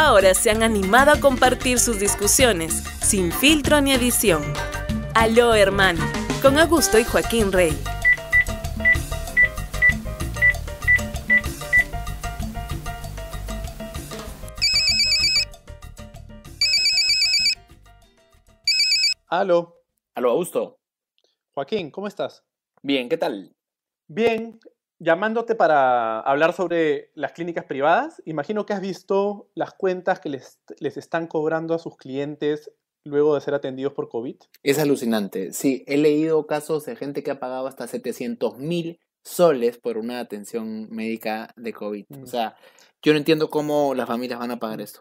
ahora se han animado a compartir sus discusiones, sin filtro ni edición. Aló hermano, con Augusto y Joaquín Rey. Aló. Aló, Augusto. Joaquín, ¿cómo estás? Bien, ¿qué tal? Bien, llamándote para hablar sobre las clínicas privadas, imagino que has visto las cuentas que les, están cobrando a sus clientes luego de ser atendidos por COVID. Es alucinante. Sí, he leído casos de gente que ha pagado hasta 700 mil soles por una atención médica de COVID. O mm. sea, yo no entiendo cómo las familias van a pagar mm. esto.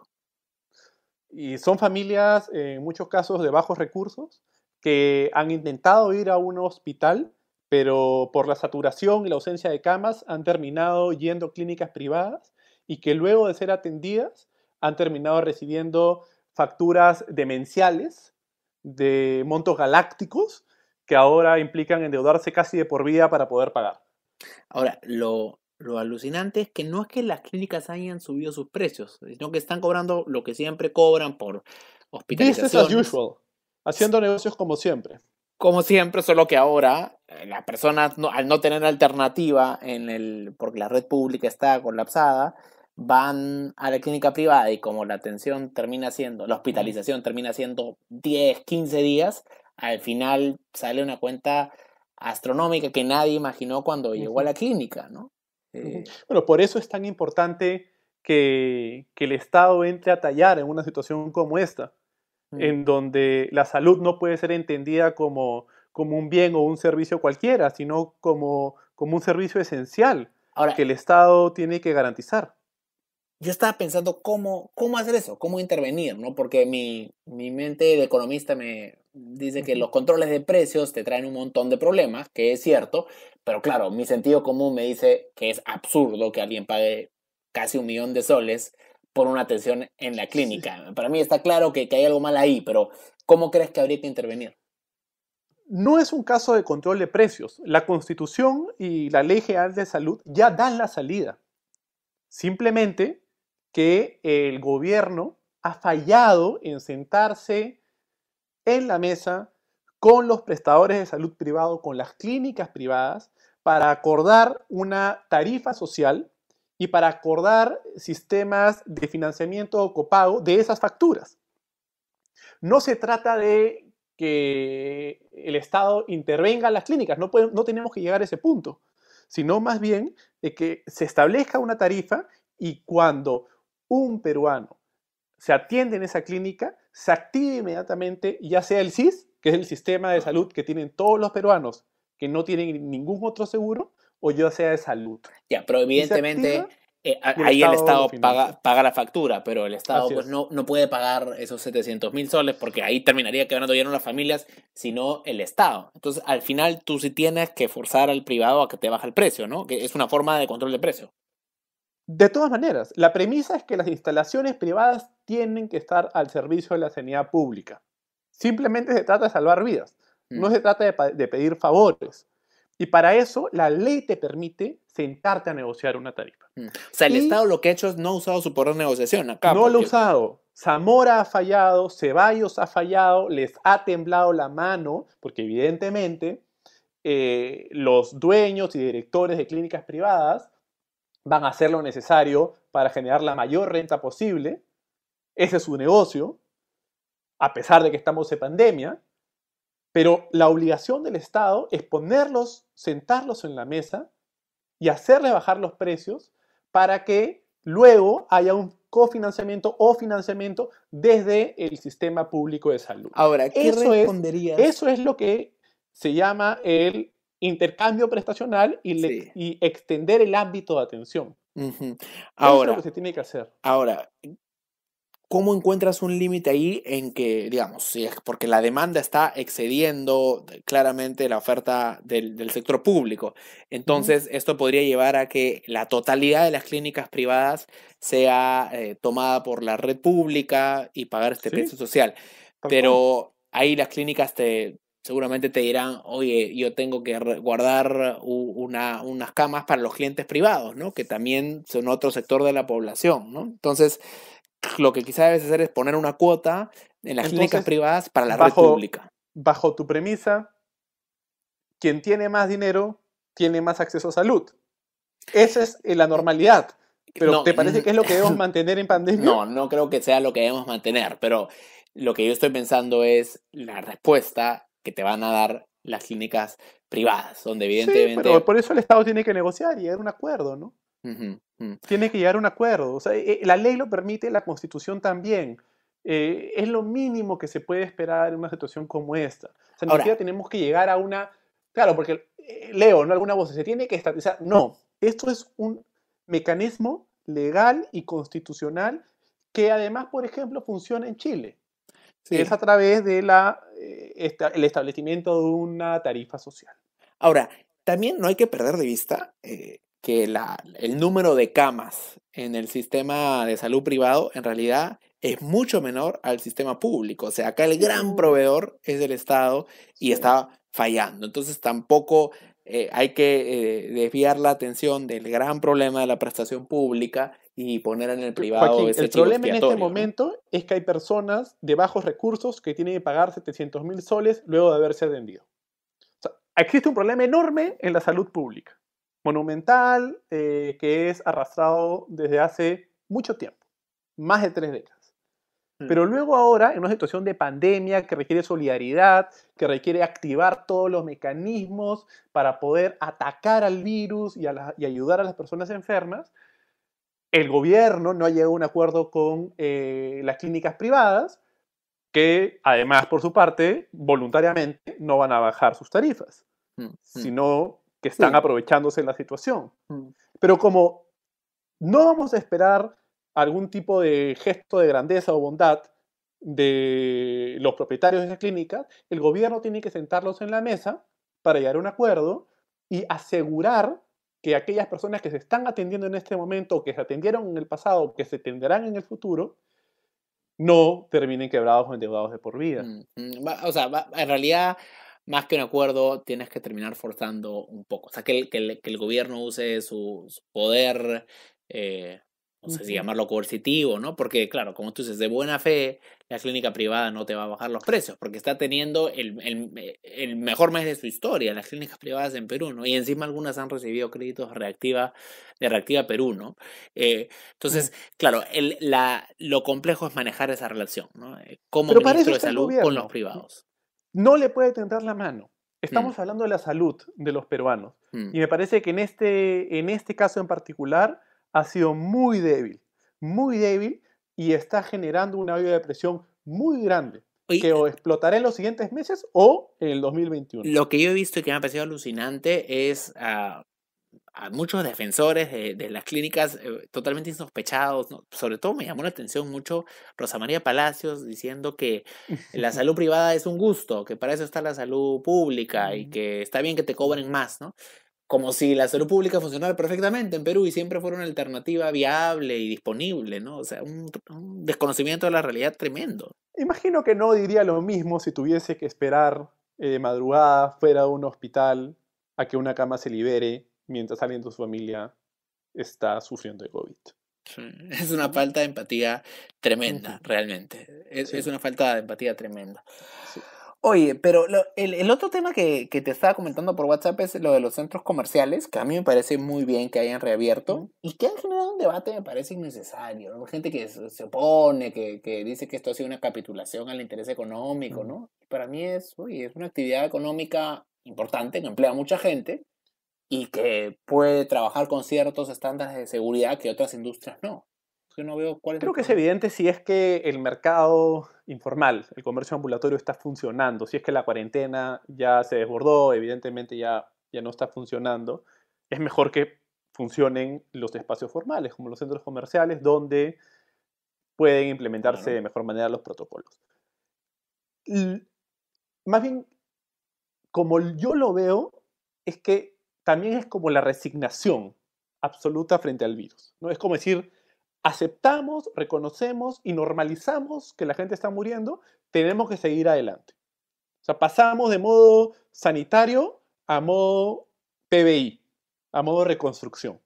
Y son familias, en muchos casos, de bajos recursos, que han intentado ir a un hospital pero por la saturación y la ausencia de camas han terminado yendo a clínicas privadas y que luego de ser atendidas han terminado recibiendo facturas demenciales de montos galácticos que ahora implican endeudarse casi de por vida para poder pagar. Ahora, lo, alucinante es que no es que las clínicas hayan subido sus precios, sino que están cobrando lo que siempre cobran por hospitales Business as usual, haciendo negocios como siempre como siempre, solo que ahora eh, las personas, al no tener alternativa, en el, porque la red pública está colapsada, van a la clínica privada y como la atención termina siendo, la hospitalización termina siendo 10, 15 días, al final sale una cuenta astronómica que nadie imaginó cuando llegó a la clínica, ¿no? Eh, bueno, por eso es tan importante que el Estado entre a tallar en una situación como esta, Mm. en donde la salud no puede ser entendida como, como un bien o un servicio cualquiera, sino como, como un servicio esencial que el Estado tiene que garantizar. Yo estaba pensando cómo, cómo hacer eso, cómo intervenir, ¿no? Porque mi, mi mente de economista me dice que los controles de precios te traen un montón de problemas, que es cierto, pero claro, mi sentido común me dice que es absurdo que alguien pague casi un millón de soles por una atención en la clínica. Para mí está claro que, que, hay algo mal ahí, pero ¿cómo crees que habría que intervenir? No es un caso de control de precios. La Constitución y la Ley General de Salud ya dan la salida. Simplemente que el gobierno ha fallado en sentarse en la mesa con los prestadores de salud privado, con las clínicas privadas, para acordar una tarifa social y para acordar sistemas de financiamiento o copago de esas facturas. No se trata de que el Estado intervenga en las clínicas, no, tenemos que llegar a ese punto, sino más bien de que se establezca una tarifa y cuando un peruano se atiende en esa clínica, se active inmediatamente ya sea el SIS, que es el sistema de salud que tienen todos los peruanos que no tienen ningún otro seguro, o yo sea de salud. Ya, pero evidentemente eh, ahí el Estado paga, la factura, pero el Estado pues, no, no puede pagar esos 700 mil soles porque ahí terminaría quedando ya las familias, sino el Estado. Entonces, al final tú sí tienes que forzar al privado a que te baje el precio, ¿no? Que es una forma de control de precio. De todas maneras, la premisa es que las instalaciones privadas tienen que estar al servicio de la sanidad pública. Simplemente se trata de salvar vidas, no mm. se trata de pedir favores. Y para eso la ley te permite sentarte a negociar una tarifa. Mm. O sea, el Estado lo que ha hecho es no ha usado su poder de negociación acá. No lo ha usado. Zamora ha fallado, Ceballos ha fallado, les ha temblado la mano, porque evidentemente eh, los dueños y directores de clínicas privadas van a hacer lo necesario para generar la mayor renta posible. Ese es su negocio, a pesar de que estamos en pandemia. Pero la obligación del Estado es ponerlos, sentarlos en la mesa y hacerle bajar los precios para que luego haya un cofinanciamiento o financiamiento desde el sistema público de salud. Ahora, ¿qué eso responderías? eso es lo que se llama el intercambio prestacional y, extender el ámbito de atención. ahora, eso es lo que se tiene que hacer. Ahora, ¿Cómo encuentras un límite ahí en que, digamos, porque la demanda está excediendo eh, claramente la oferta del, sector público? Entonces, esto podría llevar a que la totalidad de las clínicas privadas sea eh, tomada por la red pública y pagar este precio social. Pero ahí las clínicas te, seguramente te dirán, oye, yo tengo que guardar unas camas para los clientes privados, ¿no? Que también son otro sector de la población, ¿no? Entonces, lo que quizás debes hacer es poner una cuota en las clínicas privadas para la red pública. Bajo tu premisa, quien tiene más dinero tiene más acceso a salud. Esa es eh, la eh, normalidad. Pero ¿te parece que es lo que debemos mantener en pandemia? No, no creo que sea lo que debemos mantener, pero lo que yo estoy pensando es la respuesta que te van a dar las clínicas privadas, donde evidentemente... por eso el Estado tiene que negociar y llegar un acuerdo, ¿no? Mm. Tiene que llegar a un acuerdo. Eh, la ley lo permite, la constitución también. Eh, es lo mínimo que se puede esperar en una situación como esta. O sea, tenemos que llegar a una... Claro, porque eh, leo, ¿no? Alguna voz, se tiene que estatizar. No, esto es un mecanismo legal y constitucional que además, por ejemplo, funciona en Chile. Es a través del establecimiento de una tarifa social. Ahora, también no hay que perder de vista que el número de camas en el sistema de salud privado en realidad es mucho menor al sistema público. O sea, acá el gran proveedor es el Estado y está fallando. Entonces tampoco eh, hay que eh, desviar la atención del gran problema de la prestación pública y poner en el privado ese El problema en este momento es que hay personas de bajos recursos que tienen que pagar 700 mil soles luego de haberse atendido. existe un problema enorme en la salud pública monumental eh, que es arrastrado desde hace mucho tiempo, más de tres décadas. Mm. Pero luego ahora, en una situación de pandemia que requiere solidaridad, que requiere activar todos los mecanismos para poder atacar al virus y, ayudar a las personas enfermas, el gobierno no ha llegado a un acuerdo con eh, las clínicas privadas, que además, por su parte, voluntariamente no van a bajar sus tarifas, mm, mm. sino que están aprovechándose la situación. Mm. Pero como no vamos a esperar algún tipo de gesto de grandeza o bondad de los propietarios de esas clínicas, el gobierno tiene que sentarlos en la mesa para llegar a un acuerdo y asegurar que aquellas personas que se están atendiendo en este momento, que se atendieron en el pasado, que se atenderán en el futuro, no terminen quebrados o endeudados de por vida. Mm, mm, o sea, en realidad más que un acuerdo, tienes que terminar forzando un poco. O sea, que el, gobierno use su, poder, eh, no sé si llamarlo coercitivo, ¿no? Porque, claro, como tú dices, de buena fe, la clínica privada no te va a bajar los precios, porque está teniendo el, mejor mes de su historia, las clínicas privadas en Perú, ¿no? Y encima algunas han recibido créditos reactiva, de Reactiva Perú, ¿no? Eh, entonces, claro, el, la, lo complejo es manejar esa relación, ¿no? Eh, como ministro de salud con los privados no le puede tentar la mano. Mm. Estamos hablando de la salud de los peruanos. Mm. Y me parece que en este, en este caso en particular ha sido muy débil, muy débil y está generando una vía de muy grande que o eh, explotará en los siguientes meses o en el 2021. Lo que yo he visto y que me ha parecido alucinante es ah, muchos defensores de, las clínicas eh, totalmente insospechados. Sobre todo me llamó la atención mucho Rosa María Palacios diciendo que la salud privada es un gusto, que para eso está la salud pública y que está bien que te cobren más, ¿no? Como si la salud pública funcionara perfectamente en Perú y siempre fuera una alternativa viable y disponible, ¿no? O sea, un, desconocimiento de la realidad tremendo. Imagino que no diría lo mismo si tuviese que esperar eh, de madrugada fuera de un hospital a que una cama se libere mientras alguien de su familia está sufriendo de COVID. Es una falta de empatía tremenda, realmente. Es, es, una falta de empatía tremenda. Oye, pero el, otro tema que, te estaba comentando por WhatsApp es lo de los centros comerciales, que a mí me parece muy bien que hayan reabierto y que han generado un debate, me parece innecesario. Gente que se opone, que, dice que esto ha sido una capitulación al interés económico, ¿no? Para mí es, es una actividad económica importante que emplea a mucha gente y que puede trabajar con ciertos estándares de seguridad que otras industrias no. no veo Creo que es evidente si es que el mercado informal, el comercio ambulatorio está funcionando, si es que la cuarentena ya se desbordó, evidentemente ya, ya no está funcionando, es mejor que funcionen los espacios formales, como los centros comerciales, donde pueden implementarse de mejor manera los protocolos. más bien, como yo lo veo, es que también es como la resignación absoluta frente al virus. ¿no? Es como decir, aceptamos, reconocemos y normalizamos que la gente está muriendo, tenemos que seguir adelante. O sea, pasamos de modo sanitario a modo PBI, a modo reconstrucción.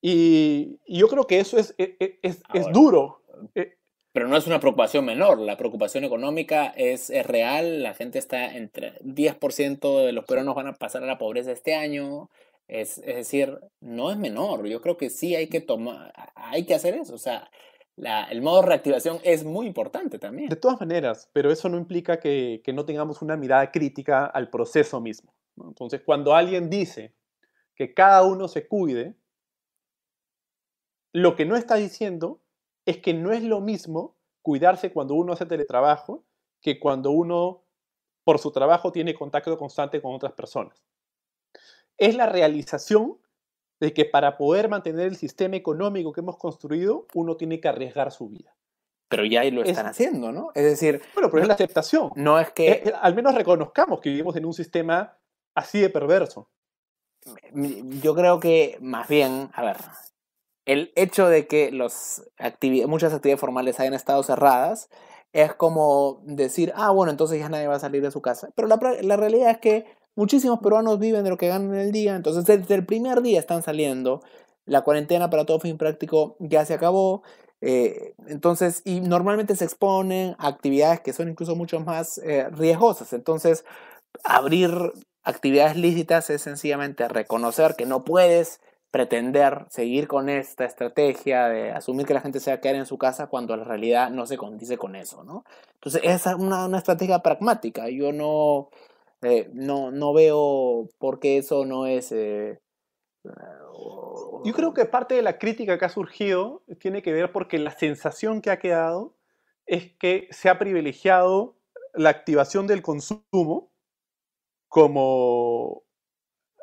Y, yo creo que eso es, e, e, es, es duro. Eh, eh, pero no es una preocupación menor. La preocupación económica es, real. La gente está entre 10% de los peruanos van a pasar a la pobreza este año. Es, es, decir, no es menor. Yo creo que sí hay que tomar, hay que hacer eso. O sea, la, el modo de reactivación es muy importante también. De todas maneras, pero eso no implica que, que no tengamos una mirada crítica al proceso mismo. Entonces, cuando alguien dice que cada uno se cuide, lo que no está diciendo es que no es lo mismo cuidarse cuando uno hace teletrabajo que cuando uno por su trabajo tiene contacto constante con otras personas. Es la realización de que para poder mantener el sistema económico que hemos construido, uno tiene que arriesgar su vida. Pero ya lo están haciendo, ¿no? Es decir... Bueno, pero es la aceptación. No es que... Eh, al menos reconozcamos que vivimos en un sistema así de perverso. Mm, yo creo que más bien, a ver, el hecho de que los muchas actividades formales hayan estado cerradas es como decir, ah, bueno, entonces ya nadie va a salir de su casa. Pero la, realidad es que muchísimos peruanos viven de lo que ganan en el día, entonces desde el primer día están saliendo. La cuarentena para todo fin práctico ya se acabó. Eh, entonces, y normalmente se exponen a actividades que son incluso mucho más eh, riesgosas. Entonces, abrir actividades lícitas es sencillamente reconocer que no puedes pretender seguir con esta estrategia de asumir que la gente se va a quedar en su casa cuando en realidad no se condice con eso, ¿no? Entonces, es una, estrategia pragmática. Yo eh, no, no, veo por qué eso no es... Eh, eh, yo creo que parte de la crítica que ha surgido tiene que ver porque la sensación que ha quedado es que se ha privilegiado la activación del consumo como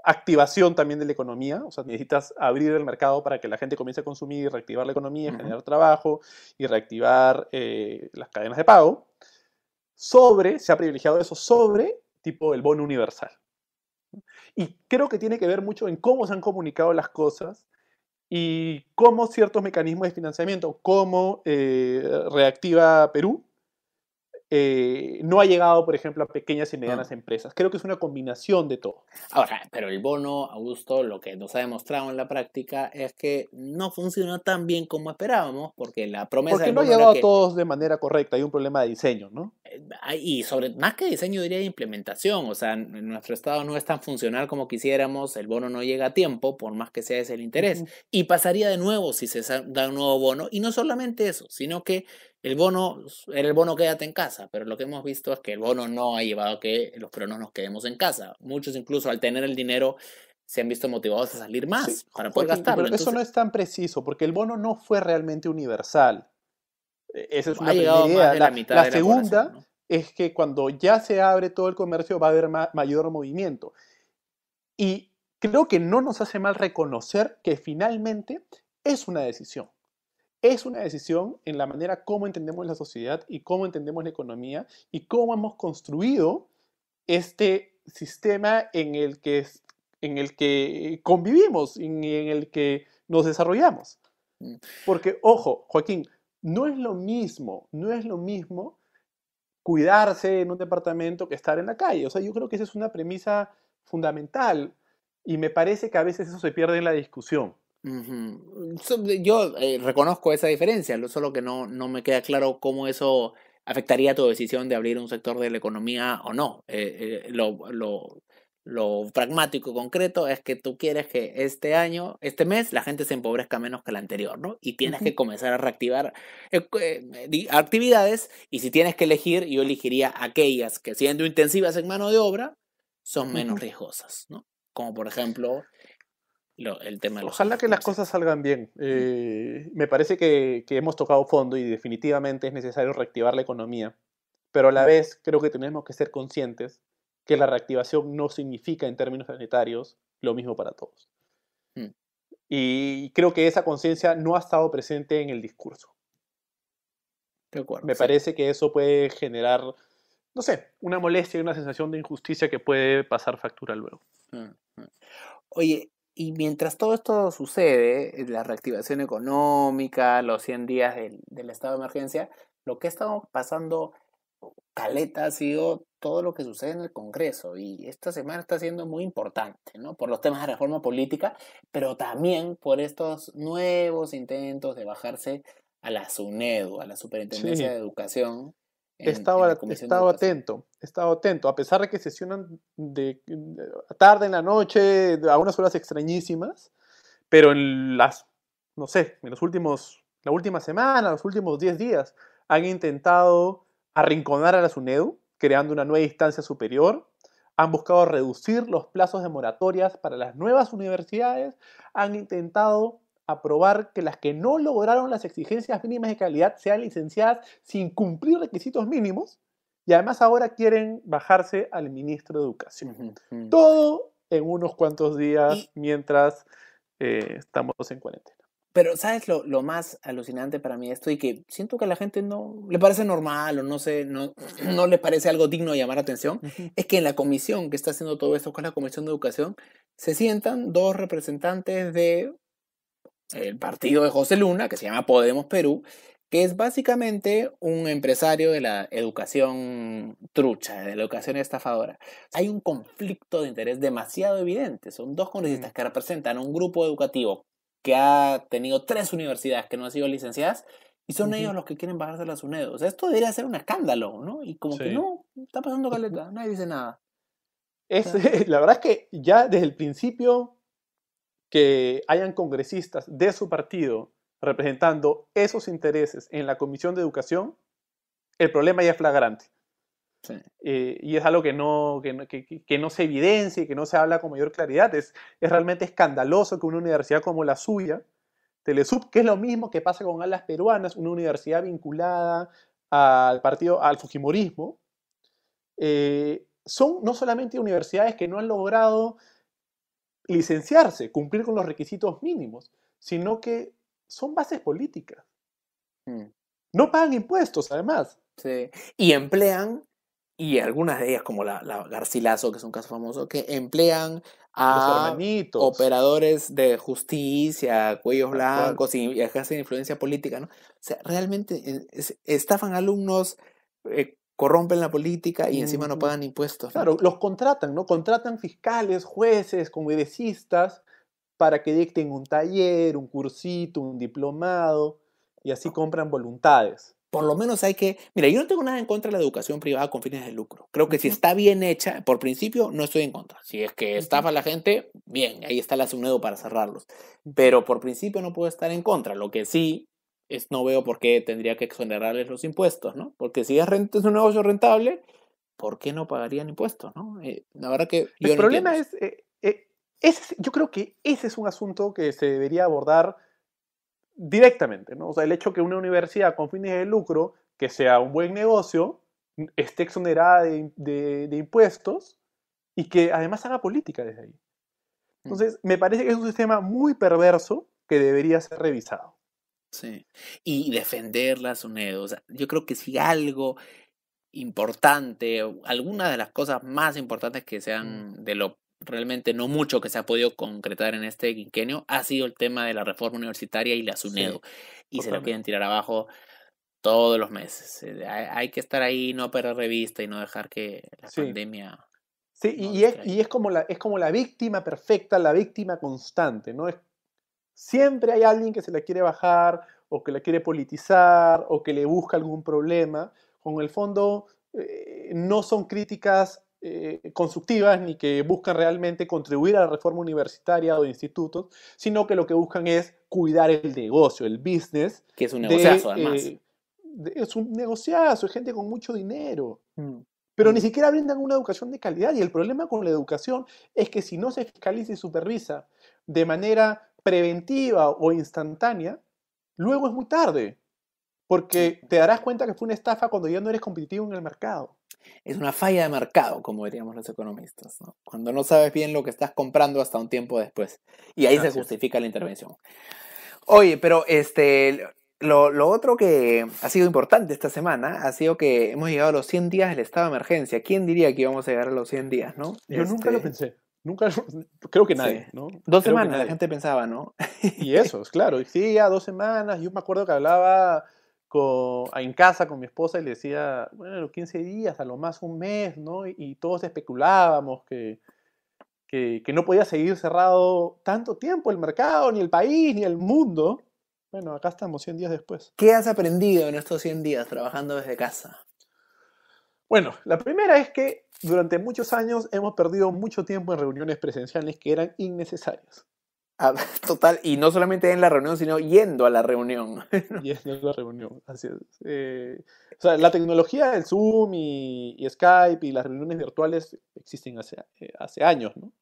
activación también de la economía, o sea, necesitas abrir el mercado para que la gente comience a consumir, reactivar la economía, generar trabajo y reactivar eh, las cadenas de pago. Sobre, se ha privilegiado eso sobre, tipo el bono universal. Y creo que tiene que ver mucho en cómo se han comunicado las cosas y cómo ciertos mecanismos de financiamiento, cómo eh, reactiva Perú, eh, no ha llegado, por ejemplo, a pequeñas y medianas empresas. Creo que es una combinación de todo. Ahora, pero el bono, Augusto, lo que nos ha demostrado en la práctica es que no funciona tan bien como esperábamos, porque la promesa... Porque no ha llegado a todos de manera correcta, hay un problema de diseño, ¿no? y sobre más que diseño diría de implementación, o sea, nuestro estado no es tan funcional como quisiéramos, el bono no llega a tiempo, por más que sea ese el interés, y pasaría de nuevo si se da un nuevo bono, y no solamente eso, sino que el bono era el bono quédate en casa, pero lo que hemos visto es que el bono no ha llevado a que los peruanos nos quedemos en casa, muchos incluso al tener el dinero se han visto motivados a salir más para poder gastar. Pero eso no es tan preciso, porque el bono no fue realmente universal. Esa es una idea. la, segunda es que cuando ya se abre todo el comercio va a haber mayor movimiento. Y creo que no nos hace mal reconocer que finalmente es una decisión. Es una decisión en la manera como entendemos la sociedad y cómo entendemos la economía y cómo hemos construido este sistema en el que, en el que convivimos y en el que nos desarrollamos. Mm. Porque, ojo, Joaquín, no es lo mismo, no es lo mismo cuidarse en un departamento que estar en la calle. O sea, yo creo que esa es una premisa fundamental y me parece que a veces eso se pierde en la discusión. Yo eh, reconozco esa diferencia, solo que no, me queda claro cómo eso afectaría tu decisión de abrir un sector de la economía o no. Eh, eh, lo, lo pragmático y concreto es que tú quieres que este año, este mes, la gente se empobrezca menos que el anterior, ¿no? Y tienes que comenzar a reactivar eh, eh, eh, actividades y si tienes que elegir, yo elegiría aquellas que siendo intensivas en mano de obra, son menos riesgosas, ¿no? Como por ejemplo el tema de los Ojalá que las cosas salgan bien. me parece que, que hemos tocado fondo y definitivamente es necesario reactivar la economía, pero a la vez creo que tenemos que ser conscientes que la reactivación no significa en términos sanitarios, lo mismo para todos. Hmm. Y creo que esa conciencia no ha estado presente en el discurso. Me parece que eso puede generar, no sé, una molestia y una sensación de injusticia que puede pasar factura luego. Hmm, hmm. Oye, y mientras todo esto sucede, eh, la reactivación económica, los 100 días del, estado de emergencia, lo que ha pasando oh, caleta ha sido todo lo que sucede en el Congreso y esta semana está siendo muy importante, ¿no? Por los temas de reforma política, pero también por estos nuevos intentos de bajarse a la SUNEDU, a la Superintendencia de Educación. he estado, atento, he estado atento, a pesar de que sesionan de tarde en la noche, a unas horas extrañísimas, pero en las, no sé, en los últimos, la última semana, los últimos 10 días, han intentado arrinconar a la SUNEDU, creando una nueva instancia superior, han buscado reducir los plazos de moratorias para las nuevas universidades, han intentado aprobar que las que no lograron las exigencias mínimas de calidad sean licenciadas sin cumplir requisitos mínimos y además ahora quieren bajarse al ministro de Educación. Todo en unos cuantos días mientras eh, estamos en cuarentena. Pero, ¿sabes lo, lo, más alucinante para mí esto? Y que siento que a la gente no le parece normal o no, sé, no, no le parece algo digno de llamar atención, es que en la comisión que está haciendo todo esto, que es la Comisión de Educación, se sientan dos representantes de el partido de José Luna, que se llama Podemos Perú, que es básicamente un empresario de la educación trucha, de la educación estafadora. Hay un conflicto de interés demasiado evidente. Son dos congresistas mm. que representan un grupo educativo que ha tenido tres universidades que no han sido licenciadas, y son ellos los que quieren bajarse las UNED. O esto debería ser un escándalo, ¿no? Y como que no, está pasando caleta, nadie dice nada. Es, la verdad es que ya desde el principio que hayan congresistas de su partido representando esos intereses en la Comisión de Educación, el problema ya es flagrante. Eh, y es algo que no, que se evidencia y que no se habla con mayor claridad. Es, realmente escandaloso que una universidad como la suya, Telesub, que es lo mismo que pasa con Alas Peruanas, una universidad vinculada al partido, al Fujimorismo, eh, son no solamente universidades que no han logrado licenciarse, cumplir con los requisitos mínimos, sino que son bases políticas. Mm. No pagan impuestos, además. Sí. Y emplean y algunas de ellas, como la, Garcilaso, que es un caso famoso, que emplean a operadores de justicia, cuellos blancos y, ejercen influencia política, ¿no? O sea, realmente eh, estafan alumnos, eh, corrompen la política y encima no pagan impuestos. Claro, los contratan, ¿no? Contratan fiscales, jueces, congresistas para que dicten un taller, un cursito, un diplomado y así compran voluntades por lo menos hay que, mira, yo no tengo nada en contra de la educación privada con fines de lucro. Creo que si está bien hecha, por principio, no estoy en contra. Si es que estafa a la gente, bien, ahí está la asunto para cerrarlos. Pero por principio no puedo estar en contra. Lo que sí es, no veo por qué tendría que exonerarles los impuestos, ¿no? Porque si es, un negocio rentable, ¿por qué no pagarían impuestos, no? Eh, la verdad que... El problema eh, eh, es, yo creo que ese es un asunto que se debería abordar directamente, ¿no? O sea, el hecho que una universidad con fines de lucro, que sea un buen negocio, esté exonerada de, impuestos y que además haga política desde ahí. Mm. Entonces, me parece que es un sistema muy perverso que debería ser revisado. Sí. Y defender las UNED. O sea, yo creo que si algo importante, alguna de las cosas más importantes que mm. sean de lo realmente no mucho que se ha podido concretar en este quinquenio ha sido el tema de la reforma universitaria y la SUNEDO. y se lo quieren tirar abajo todos los meses. Eh, hay, que estar ahí, no perder revista y no dejar que la pandemia... Sí, y, es, y, es, como la, es como la víctima perfecta, la víctima constante, ¿no? Es, siempre hay alguien que se la quiere bajar o que la quiere politizar o que le busca algún problema. Con el fondo, eh, no son críticas eh, constructivas ni que buscan realmente contribuir a la reforma universitaria o de institutos, sino que lo que buscan es cuidar el negocio, el business. Que es un negociazo, además. Eh, es un negociazo, es gente con mucho dinero. Mm. Pero mm. ni siquiera brindan una educación de calidad. Y el problema con la educación es que si no se fiscaliza y supervisa de manera preventiva o instantánea, luego es muy tarde. Porque te darás cuenta que fue una estafa cuando ya no eres competitivo en el mercado es una falla de mercado, como diríamos los economistas, cuando no sabes bien lo que estás comprando hasta un tiempo después. Y ahí se justifica la intervención. Oye, pero este, lo, otro que ha sido importante esta semana ha sido que hemos llegado a los 100 días del estado de emergencia. ¿Quién diría que íbamos a llegar a los 100 días, no? Yo nunca lo este pensé. Nunca, creo que nadie, Dos semanas, la gente pensaba, ¿no? y eso, claro. Sí, ya dos semanas. Yo me acuerdo que hablaba en casa con mi esposa y le decía, bueno, 15 días, a lo más un mes, ¿no? Y, todos especulábamos que, que, que, no podía seguir cerrado tanto tiempo el mercado, ni el país, ni el mundo. Bueno, acá estamos 100 días después. ¿Qué has aprendido en estos 100 días trabajando desde casa? Bueno, la primera es que durante muchos años hemos perdido mucho tiempo en reuniones presenciales que eran innecesarias. Ah, total, y no solamente en la reunión, sino yendo a la reunión. Yendo a la reunión, así es. Eh, o sea, la tecnología, el Zoom y, Skype y las reuniones virtuales existen hace, eh, hace años, ¿no?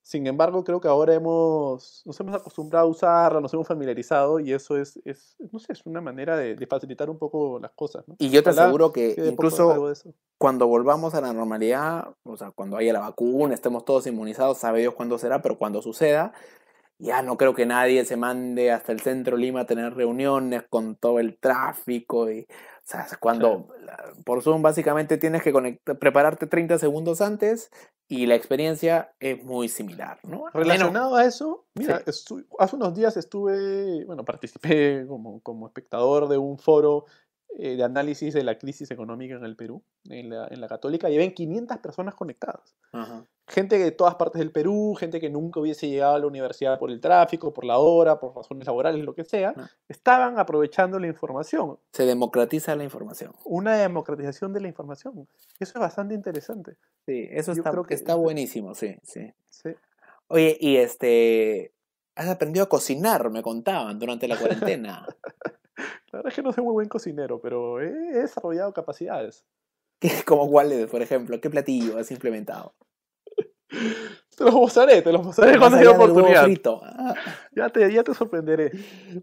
Sin embargo, creo que ahora hemos, nos hemos acostumbrado a usarla, nos hemos familiarizado y eso es, es no sé, es una manera de, facilitar un poco las cosas. ¿no? Y yo te aseguro que, que incluso cuando volvamos a la normalidad, o sea, cuando haya la vacuna, estemos todos inmunizados, sabe Dios cuándo será, pero cuando suceda, ya no creo que nadie se mande hasta el centro Lima a tener reuniones con todo el tráfico y o sea, cuando por Zoom básicamente tienes que prepararte 30 segundos antes y la experiencia es muy similar, ¿no? Relacionado a eso, mira, hace unos días estuve, bueno, participé como, como espectador de un foro eh, de análisis de la crisis económica en el Perú, en la, en la Católica, y ven 500 personas conectadas. Gente de todas partes del Perú, gente que nunca hubiese llegado a la universidad por el tráfico, por la hora, por razones laborales, lo que sea, ah. estaban aprovechando la información. Se democratiza la información. Una democratización de la información. Eso es bastante interesante. Sí, eso está, creo que, está buenísimo, sí. sí. Oye, y este, has aprendido a cocinar, me contaban, durante la cuarentena. es que no soy muy buen cocinero, pero he, desarrollado capacidades. Como cuál, por ejemplo, ¿qué platillo has implementado? Te los mostraré, te los mostraré cuando haya oportunidad. Ah. Ya, te, ya te sorprenderé.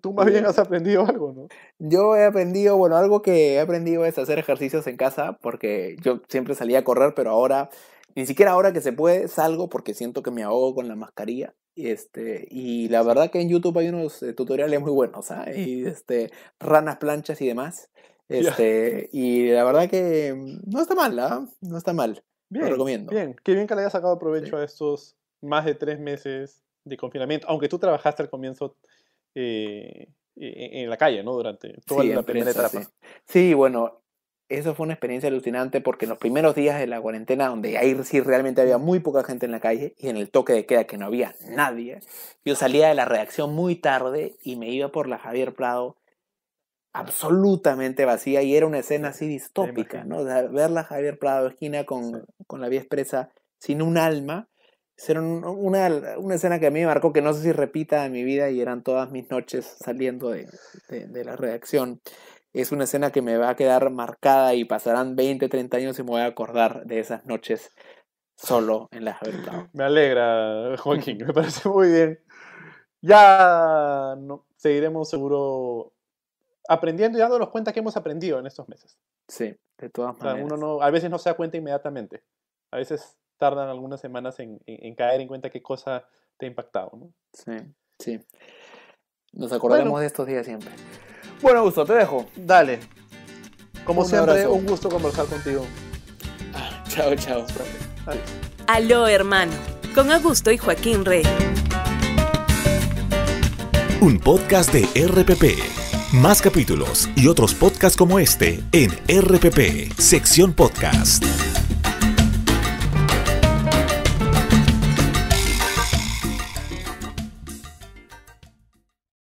Tú más bien has aprendido algo, ¿no? Yo he aprendido, bueno, algo que he aprendido es hacer ejercicios en casa, porque yo siempre salía a correr, pero ahora ni siquiera ahora que se puede salgo porque siento que me ahogo con la mascarilla. Y, este, y la verdad que en YouTube hay unos eh, tutoriales muy buenos, ¿sabes? ¿ah? Y este, ranas, planchas y demás. Este, Y la verdad que no está mal, ¿ah? No está mal. Bien, lo recomiendo. Bien, qué bien que le hayas sacado provecho a estos más de tres meses de confinamiento, aunque tú trabajaste al comienzo eh, e, e, en la calle, ¿no? Durante toda la primera etapa. sí. bueno, eso fue una experiencia alucinante porque en los primeros días de la cuarentena, donde ahí sí realmente había muy poca gente en la calle y en el toque de queda que no había nadie, yo salía de la redacción muy tarde y me iba por la Javier Prado absolutamente vacía y era una escena así distópica, ¿no? ver la Javier Prado esquina con, la vía expresa sin un alma, era una, escena que a mí me marcó que no sé si repita en mi vida y eran todas mis noches saliendo de, de, de la redacción es una escena que me va a quedar marcada y pasarán 20, 30 años y me voy a acordar de esas noches solo en la verdad Me alegra, Joaquín, me parece muy bien. Ya no, seguiremos seguro aprendiendo y dándonos cuenta que hemos aprendido en estos meses. Sí, de todas maneras. no, a veces no se da cuenta inmediatamente. A veces tardan algunas semanas en, caer en cuenta qué cosa te ha impactado. ¿no? Sí, sí. Nos acordaremos de estos días siempre. Bueno, Augusto, te dejo. Dale. Como siempre, un gusto conversar contigo. chao, chao. Aló, hermano. Con Augusto y Joaquín Rey. Un podcast de RPP. Más capítulos y otros podcasts como este en RPP, sección podcast.